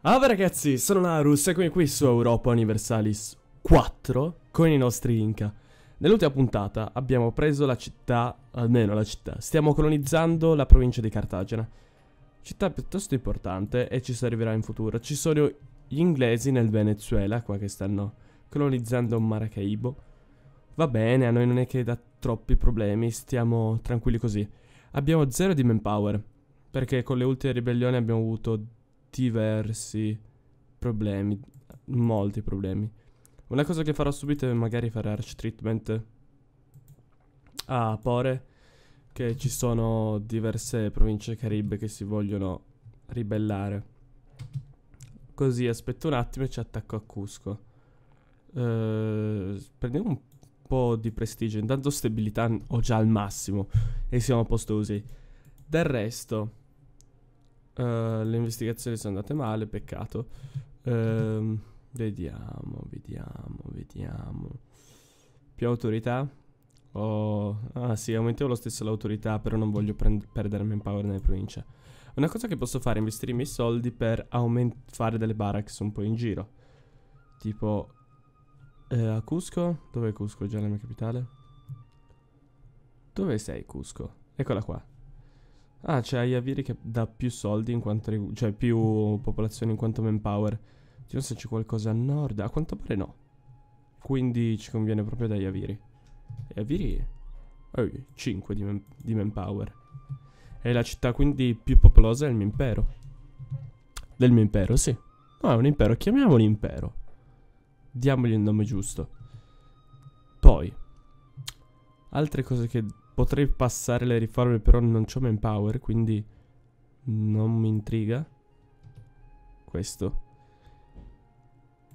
Ciao ah, ragazzi, sono Narus e qui su Europa Universalis 4 con i nostri Inca. Nell'ultima puntata abbiamo preso la città, almeno la città, stiamo colonizzando la provincia di Cartagena. Città piuttosto importante e ci servirà in futuro. Ci sono gli inglesi nel Venezuela qua che stanno colonizzando Maracaibo. Va bene, a noi non è che dà troppi problemi, stiamo tranquilli così. Abbiamo zero di manpower, perché con le ultime ribellioni abbiamo avuto diversi problemi, molti problemi. Una cosa che farò subito è magari fare arch treatment a Pore, che ci sono diverse province caribe che si vogliono ribellare. Così aspetto un attimo e ci attacco a Cusco. Uh, prendiamo un po' di prestigio. Intanto stabilità ho già al massimo e siamo a posto così. Del resto, eh, le investigazioni sono andate male, peccato. Uh, vediamo, vediamo, vediamo. Più autorità? Oh, ah sì, aumenterò lo stesso l'autorità, però non voglio prend- perdere manpower nelle province. Una cosa che posso fare è investire i miei soldi per aument- fare delle barracks un po' in giro. Tipo eh, a Cusco? Dov'è Cusco? già la mia capitale? Dove sei Cusco? Eccola qua. Ah, c'è Ayaviri che dà più soldi in quanto... Rigu- cioè più popolazione in quanto manpower. Vediamo se c'è qualcosa a nord. A quanto pare no. Quindi ci conviene proprio da Ayaviri. Ayaviri... Oh, 5 di, man- di manpower. È la città quindi più popolosa del mio impero. Del mio impero, sì. No, è un impero. Chiamiamolo impero. Diamogli il nome giusto. Poi... Altre cose che Potrei passare le riforme, però non ho manpower, quindi non mi intriga. Questo.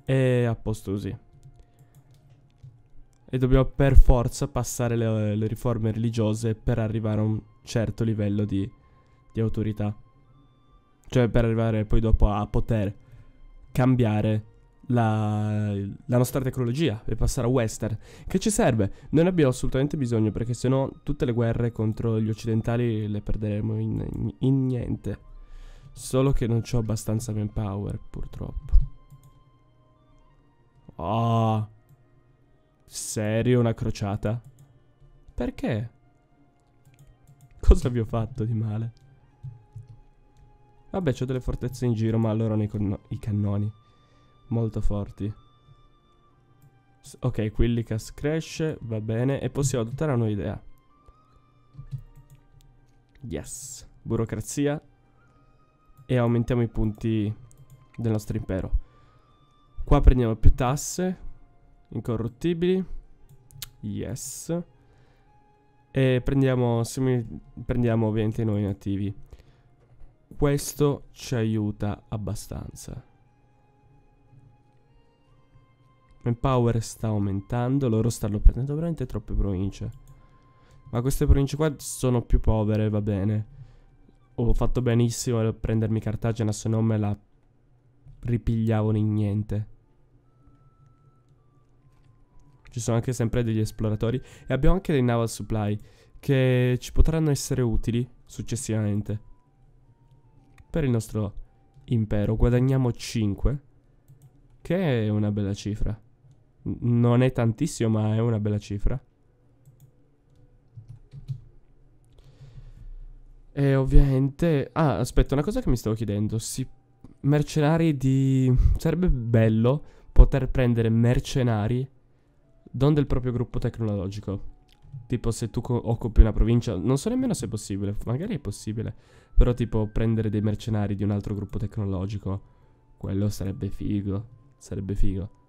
E a posto così. E dobbiamo per forza passare le, le riforme religiose per arrivare a un certo livello di, di autorità. Cioè per arrivare poi dopo a poter cambiare la, la, nostra tecnologia per passare a western, che ci serve. Non abbiamo assolutamente bisogno perché sennò tutte le guerre contro gli occidentali le perderemo in, in, in niente. Solo che non ho abbastanza manpower, purtroppo. Oh, serio una crociata? Perché? Cosa vi ho fatto di male? Vabbè, ho delle fortezze in giro, ma allora i cannoni molto forti. S ok, Quillicas cresce, va bene, e possiamo adottare una nuova idea. Yes, burocrazia e aumentiamo i punti del nostro impero. Qua prendiamo più tasse, incorruttibili, yes, e prendiamo, prendiamo ovviamente noi nativi. Questo ci aiuta abbastanza. Manpower sta aumentando, loro stanno prendendo veramente troppe province. Ma queste province qua sono più povere, va bene. Ho fatto benissimo a prendermi Cartagena, se no me la ripigliavano in niente. Ci sono anche sempre degli esploratori e abbiamo anche dei naval supply che ci potranno essere utili successivamente. Per il nostro impero guadagniamo 5, che è una bella cifra. Non è tantissimo, ma è una bella cifra. E ovviamente... Ah, aspetta, una cosa che mi stavo chiedendo. Si... Mercenari di... Sarebbe bello poter prendere mercenari don del proprio gruppo tecnologico. Tipo se tu occupi una provincia... Non so nemmeno se è possibile, magari è possibile. Però tipo prendere dei mercenari di un altro gruppo tecnologico. Quello sarebbe figo. Sarebbe figo.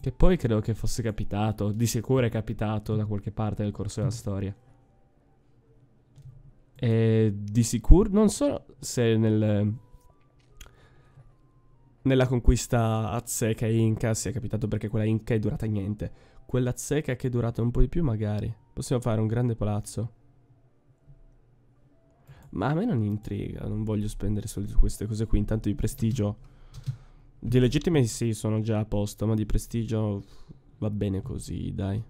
Che poi credo che fosse capitato, di sicuro è capitato da qualche parte nel corso della storia. E di sicuro, non so se nel, nella conquista azzeca e inca sia capitato perché quella inca è durata niente. Quella azzeca che è durata un po' di più magari. Possiamo fare un grande palazzo. Ma a me non intriga, non voglio spendere soldi su queste cose qui, intanto di prestigio... Di legittime sì, sono già a posto, ma di prestigio va bene così, dai.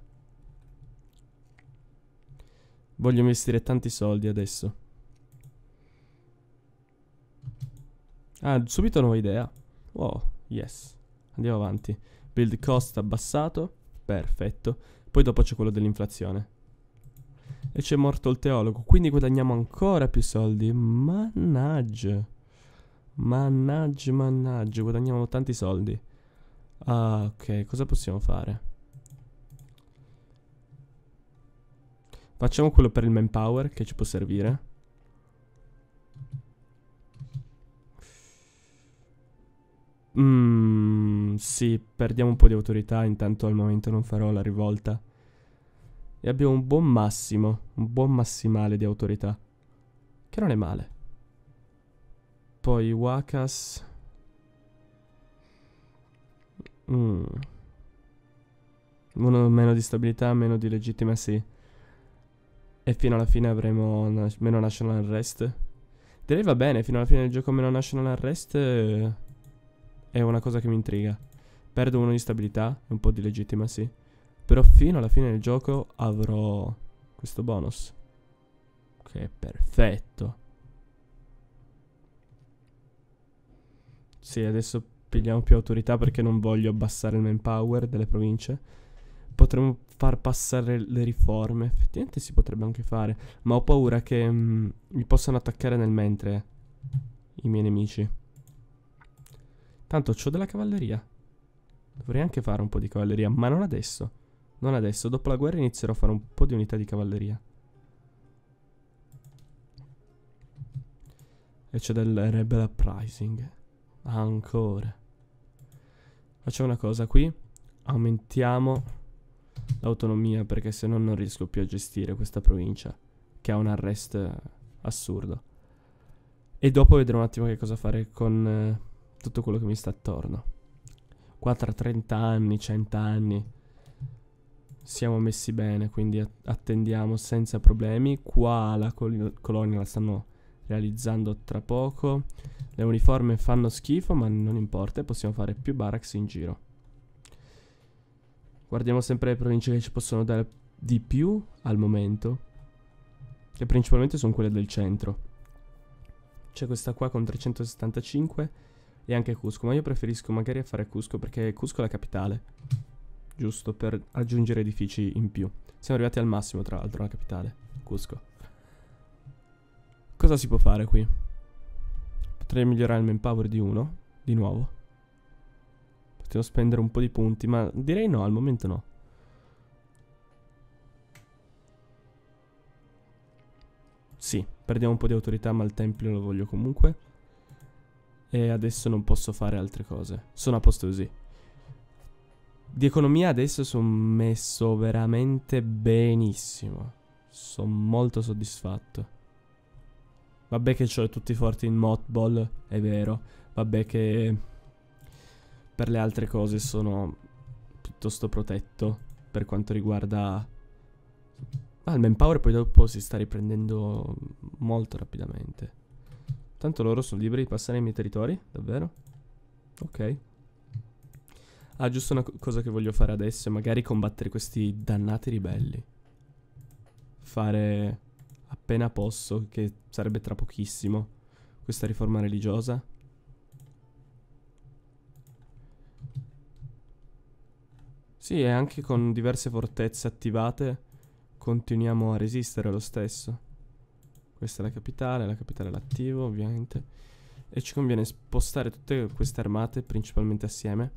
Voglio investire tanti soldi adesso. Ah, subito nuova idea. Wow, yes. Andiamo avanti. Build cost abbassato. Perfetto. Poi dopo c'è quello dell'inflazione. E c'è morto il teologo, quindi guadagniamo ancora più soldi. Mannaggia. Mannaggia, mannaggia, guadagniamo tanti soldi. Ah, ok, cosa possiamo fare? Facciamo quello per il manpower che ci può servire. Mmm, sì, perdiamo un po' di autorità, intanto al momento non farò la rivolta. E abbiamo un buon massimo, un buon massimale di autorità. Che non è male. Poi Wakas. Mm. Uno meno di stabilità, meno di legittima, sì. E fino alla fine avremo na meno national arrest. Direi va bene, fino alla fine del gioco meno national arrest eh, è una cosa che mi intriga. Perdo uno di stabilità e un po' di legittima, sì. Però fino alla fine del gioco avrò questo bonus. Che okay, perfetto. sì, adesso pigliamo più autorità perché non voglio abbassare il manpower delle province. Potremmo far passare le riforme, effettivamente si potrebbe anche fare, ma ho paura che mh, mm, mi possano attaccare nel mentre i miei nemici. Tanto ho della cavalleria. Dovrei anche fare un po' di cavalleria, ma non adesso. Non adesso, dopo la guerra inizierò a fare un po' di unità di cavalleria. E c'è del Rebel Uprising. Ancora. Facciamo una cosa qui. Aumentiamo l'autonomia perché se no non riesco più a gestire questa provincia che ha un arrest eh, assurdo. E dopo vedremo un attimo che cosa fare con eh, tutto quello che mi sta attorno. Qua tra 30 anni, 100 anni siamo messi bene, quindi attendiamo senza problemi. Qua la col colonia la stanno realizzando tra poco. Le uniforme fanno schifo, ma non importa, possiamo fare più barracks in giro. Guardiamo sempre le province che ci possono dare di più al momento. Che principalmente sono quelle del centro. C'è questa qua con 375 e anche Cusco, ma io preferisco magari fare Cusco perché Cusco è la capitale. Giusto per aggiungere edifici in più. Siamo arrivati al massimo, tra l'altro, la capitale, Cusco. Cosa si può fare qui? Potrei migliorare il manpower di uno, di nuovo. Potevo spendere un po' di punti, ma direi no, al momento no. Sì, perdiamo un po' di autorità, ma il tempio lo voglio comunque. E adesso non posso fare altre cose. Sono a posto così. Di economia adesso sono messo veramente benissimo. Sono molto soddisfatto. Vabbè che c'ho tutti forti in Motball, è vero. Vabbè che per le altre cose sono piuttosto protetto per quanto riguarda... ah, il manpower poi dopo si sta riprendendo molto rapidamente. Tanto loro sono liberi di passare nei miei territori, davvero? Ok. Ah, giusto una cosa che voglio fare adesso è magari combattere questi dannati ribelli. Fare appena posso, che sarebbe tra pochissimo, questa riforma religiosa. Sì, e anche con diverse fortezze attivate continuiamo a resistere lo stesso. Questa è la capitale, la capitale è l'attivo ovviamente. E ci conviene spostare tutte queste armate principalmente assieme.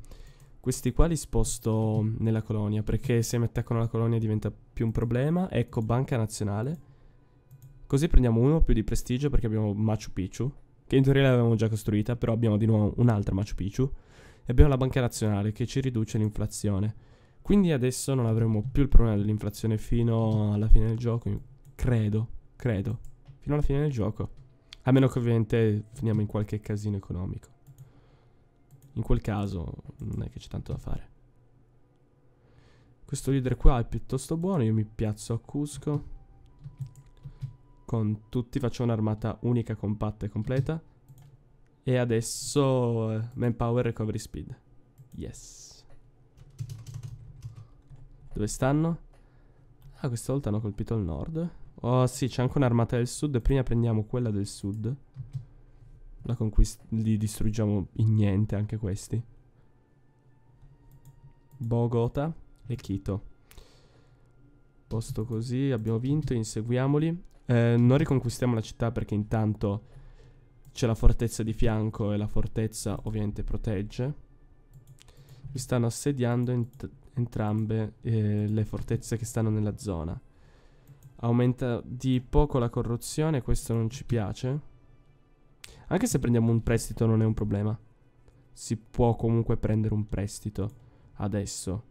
Questi qua li sposto nella colonia perché se mi attaccano la colonia diventa più un problema. Ecco, Banca Nazionale Così prendiamo uno più di prestigio perché abbiamo Machu Picchu, che in teoria l'avevamo già costruita, però abbiamo di nuovo un'altra Machu Picchu. E abbiamo la Banca Nazionale che ci riduce l'inflazione. Quindi adesso non avremo più il problema dell'inflazione fino alla fine del gioco, credo, credo, fino alla fine del gioco. A meno che ovviamente finiamo in qualche casino economico. In quel caso non è che c'è tanto da fare. Questo leader qua è piuttosto buono, io mi piazzo a Cusco con tutti faccio un'armata unica, compatta e completa. E adesso eh, manpower recovery speed. Yes. Dove stanno? Ah, questa volta hanno colpito il nord. Oh sì, c'è anche un'armata del sud. Prima prendiamo quella del sud. La conquista... Li distruggiamo in niente anche questi. Bogota e Quito. Posto così, abbiamo vinto, inseguiamoli. Eh, non riconquistiamo la città perché intanto c'è la fortezza di fianco e la fortezza ovviamente protegge. Mi stanno assediando ent entrambe eh, le fortezze che stanno nella zona. Aumenta di poco la corruzione, questo non ci piace. Anche se prendiamo un prestito non è un problema. Si può comunque prendere un prestito adesso.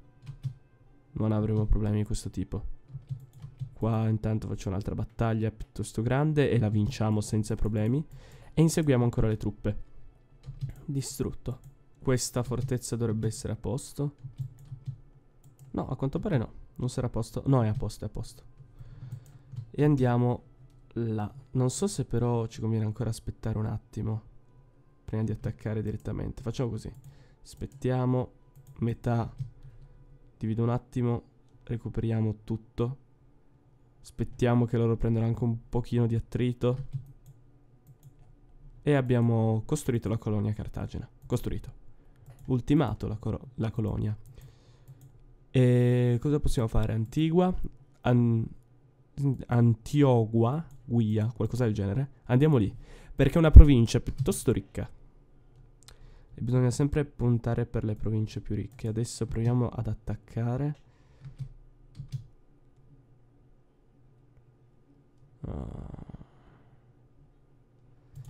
Non avremo problemi di questo tipo qua intanto faccio un'altra battaglia piuttosto grande e la vinciamo senza problemi. E inseguiamo ancora le truppe. Distrutto. Questa fortezza dovrebbe essere a posto. No, a quanto pare no. Non sarà a posto. No, è a posto, è a posto. E andiamo là. Non so se però ci conviene ancora aspettare un attimo. Prima di attaccare direttamente. Facciamo così. Aspettiamo metà. Divido un attimo. Recuperiamo tutto. Aspettiamo che loro prendano anche un pochino di attrito. E abbiamo costruito la colonia Cartagena. Costruito. Ultimato la, la colonia. E cosa possiamo fare? Antigua, an Antiogua, Guia, qualcosa del genere. Andiamo lì, perché è una provincia piuttosto ricca. E bisogna sempre puntare per le province più ricche. Adesso proviamo ad attaccare.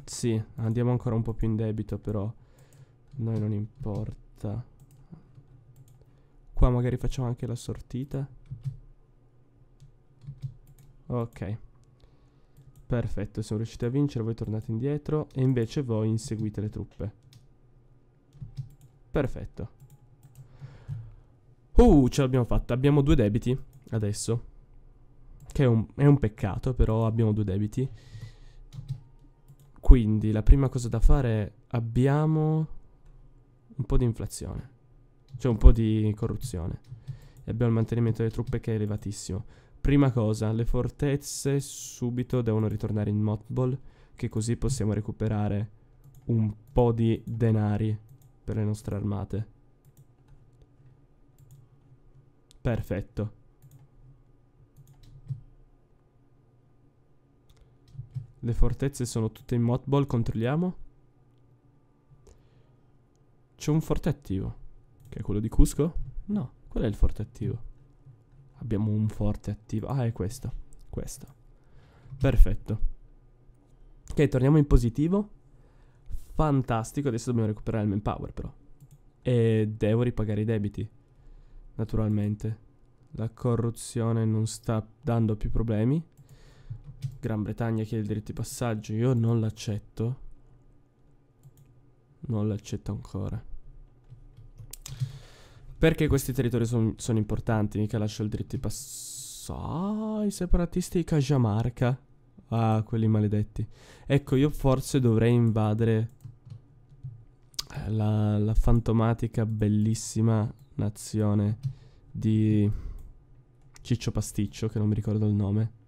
sì, andiamo ancora un po' più in debito però. Noi non importa. Qua magari facciamo anche la sortita. Ok. Perfetto, siamo riusciti a vincere, voi tornate indietro e invece voi inseguite le truppe. Perfetto. Uh, ce l'abbiamo fatta. Abbiamo due debiti adesso. Che è un, è un peccato, però abbiamo due debiti. Quindi la prima cosa da fare è abbiamo un po' di inflazione, cioè un po' di corruzione. E abbiamo il mantenimento delle truppe che è elevatissimo. Prima cosa, le fortezze subito devono ritornare in Motball, che così possiamo recuperare un po' di denari per le nostre armate. Perfetto. Le fortezze sono tutte in mothball, controlliamo. C'è un forte attivo. Che è quello di Cusco? No, qual è il forte attivo? Abbiamo un forte attivo. Ah, è questo. Questo. Perfetto. Ok, torniamo in positivo. Fantastico, adesso dobbiamo recuperare il manpower però. E devo ripagare i debiti. Naturalmente. La corruzione non sta dando più problemi. Gran Bretagna chiede il diritto di passaggio. Io non l'accetto. Non l'accetto ancora. Perché questi territori son, sono importanti? Mica lascio il diritto di passaggio. I separatisti di Cajamarca. Ah, quelli maledetti. Ecco, io forse dovrei invadere eh, la, la fantomatica bellissima nazione di Ciccio Pasticcio, che non mi ricordo il nome.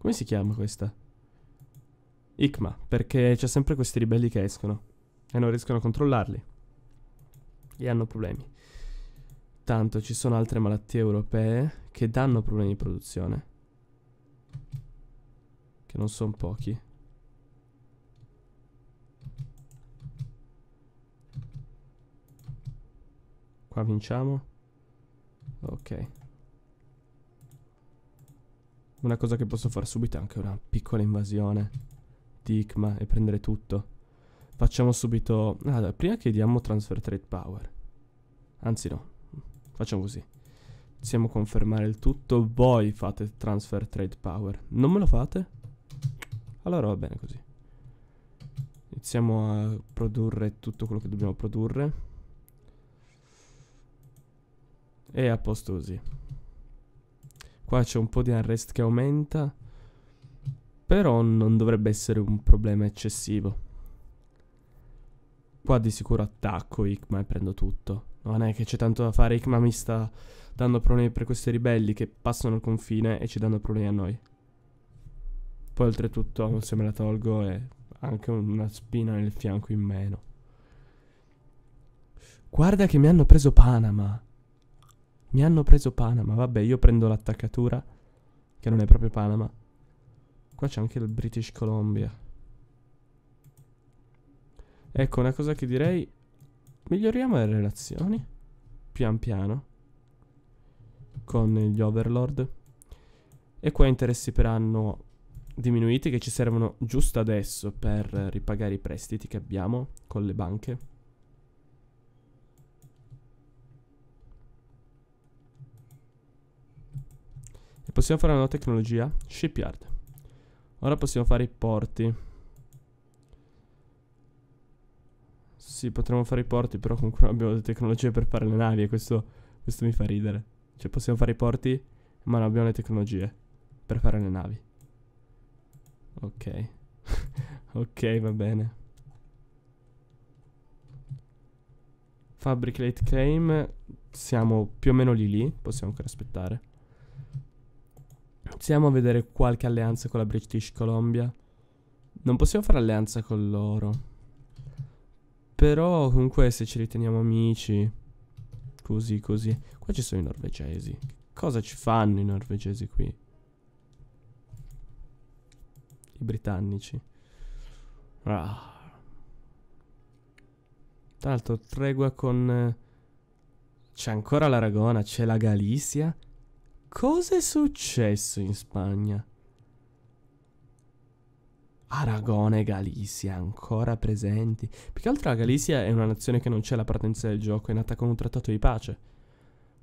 Come si chiama questa? Ikma, perché c'è sempre questi ribelli che escono e non riescono a controllarli. E hanno problemi. Tanto ci sono altre malattie europee che danno problemi di produzione. Che non sono pochi. Qua vinciamo. Ok. Una cosa che posso fare subito è anche una piccola invasione di Ikma e prendere tutto. Facciamo subito... Allora, prima chiediamo transfer trade power. Anzi no, facciamo così. Possiamo confermare il tutto, voi fate transfer trade power. Non me lo fate? Allora va bene così. Iniziamo a produrre tutto quello che dobbiamo produrre. E a posto così. Qua c'è un po' di unrest che aumenta. Però non dovrebbe essere un problema eccessivo. Qua di sicuro attacco Ikma e prendo tutto. Non è che c'è tanto da fare, Ikma mi sta dando problemi per questi ribelli che passano il confine e ci danno problemi a noi. Poi oltretutto se me la tolgo è anche una spina nel fianco in meno. Guarda che mi hanno preso Panama. Mi hanno preso Panama, vabbè, io prendo l'attaccatura, che non è proprio Panama. Qua c'è anche il British Columbia. Ecco, una cosa che direi... Miglioriamo le relazioni, pian piano, con gli Overlord. E qua interessi per anno diminuiti che ci servono giusto adesso per ripagare i prestiti che abbiamo con le banche. E possiamo fare una nuova tecnologia? Shipyard. Ora possiamo fare i porti. Sì, potremmo fare i porti, però comunque non abbiamo le tecnologie per fare le navi e questo, questo mi fa ridere. Cioè possiamo fare i porti, ma non abbiamo le tecnologie per fare le navi. Ok. ok, va bene. Fabricate claim, siamo più o meno lì lì, possiamo ancora aspettare. Iniziamo a vedere qualche alleanza con la British Columbia. Non possiamo fare alleanza con loro. Però comunque se ci riteniamo amici. Così, così. Qua ci sono i norvegesi. Cosa ci fanno i norvegesi qui? I britannici. Ah. Tra l'altro, tregua con... Eh, c'è ancora l'Aragona, c'è la Galizia. Cosa è successo in Spagna? Aragone e Galizia ancora presenti. Più che altro la Galizia è una nazione che non c'è la partenza del gioco, è nata con un trattato di pace.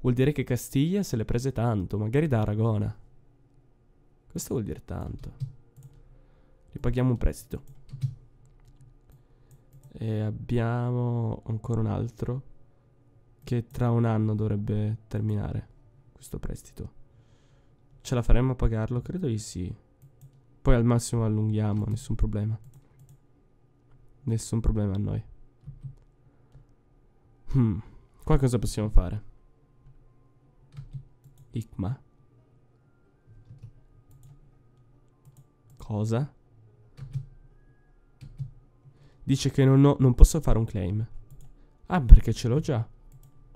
Vuol dire che Castiglia se l'è prese tanto, magari da Aragona. Questo vuol dire tanto. Ripaghiamo un prestito. E abbiamo ancora un altro che tra un anno dovrebbe terminare questo prestito. Ce la faremmo a pagarlo? Credo di sì. Poi al massimo allunghiamo, nessun problema. Nessun problema a noi. Hmm. Qua cosa possiamo fare? Ikma. Cosa? Dice che non, ho, non posso fare un claim. Ah, perché ce l'ho già.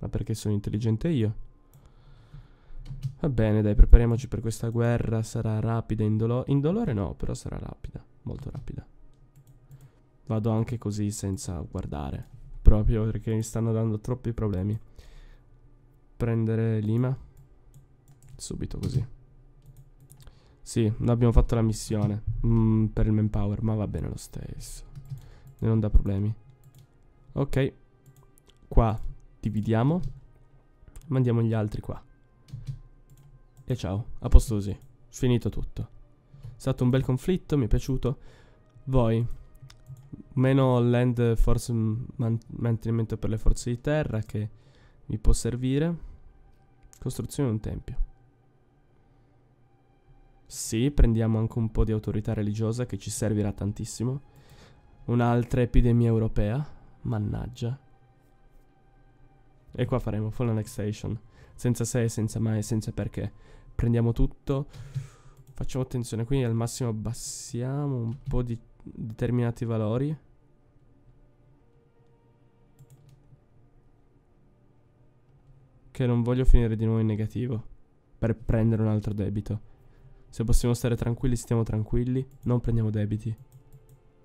Ma perché sono intelligente io. Va bene, dai, prepariamoci per questa guerra. Sarà rapida, indolore. Indolore no, però sarà rapida. Molto rapida. Vado anche così senza guardare. Proprio perché mi stanno dando troppi problemi. Prendere Lima. Subito così. Sì, abbiamo fatto la missione. Mm, per il manpower, ma va bene lo stesso. Non dà problemi. Ok. Qua dividiamo. Mandiamo gli altri qua. E ciao, a posto così. Finito tutto. È stato un bel conflitto, mi è piaciuto. Voi, meno land force man mantenimento per le forze di terra che mi può servire. Costruzione di un tempio. Sì, prendiamo anche un po' di autorità religiosa che ci servirà tantissimo. Un'altra epidemia europea. Mannaggia. E qua faremo Fallen Extation. Senza se, senza mai, senza perché. Prendiamo tutto. Facciamo attenzione, quindi al massimo abbassiamo un po' di determinati valori. Che non voglio finire di nuovo in negativo. Per prendere un altro debito. Se possiamo stare tranquilli, stiamo tranquilli. Non prendiamo debiti.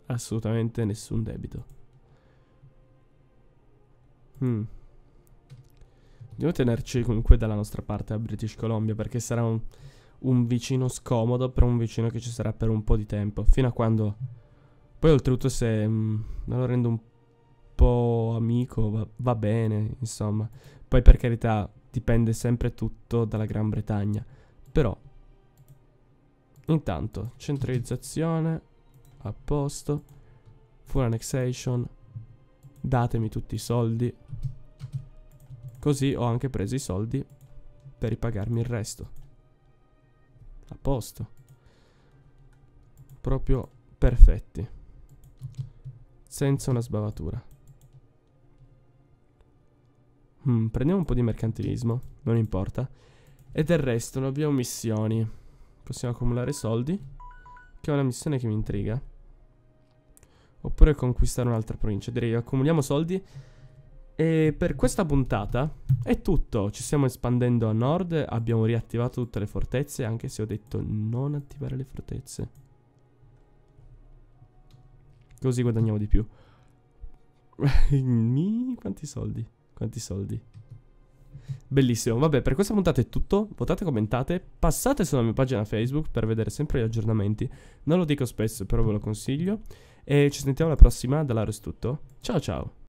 Assolutamente nessun debito. Hmm. Dobbiamo tenerci comunque dalla nostra parte a British Columbia perché sarà un, un vicino scomodo, però un vicino che ci sarà per un po' di tempo. Fino a quando... Poi oltretutto se mh, mm, me lo rendo un po' amico va, va bene, insomma. Poi per carità dipende sempre tutto dalla Gran Bretagna. Però... Intanto, centralizzazione, a posto, full annexation, datemi tutti i soldi, Così ho anche preso i soldi per ripagarmi il resto. A posto. Proprio perfetti. Senza una sbavatura. Hmm, prendiamo un po' di mercantilismo, non importa. E del resto non abbiamo missioni. Possiamo accumulare soldi, che è una missione che mi intriga. Oppure conquistare un'altra provincia. Direi accumuliamo soldi e per questa puntata è tutto. Ci stiamo espandendo a nord. Abbiamo riattivato tutte le fortezze. Anche se ho detto non attivare le fortezze. Così guadagniamo di più. Quanti soldi? Quanti soldi? Bellissimo, vabbè per questa puntata è tutto, votate, commentate, passate sulla mia pagina Facebook per vedere sempre gli aggiornamenti, non lo dico spesso però ve lo consiglio e ci sentiamo alla prossima dall'Ares Tutto, ciao ciao!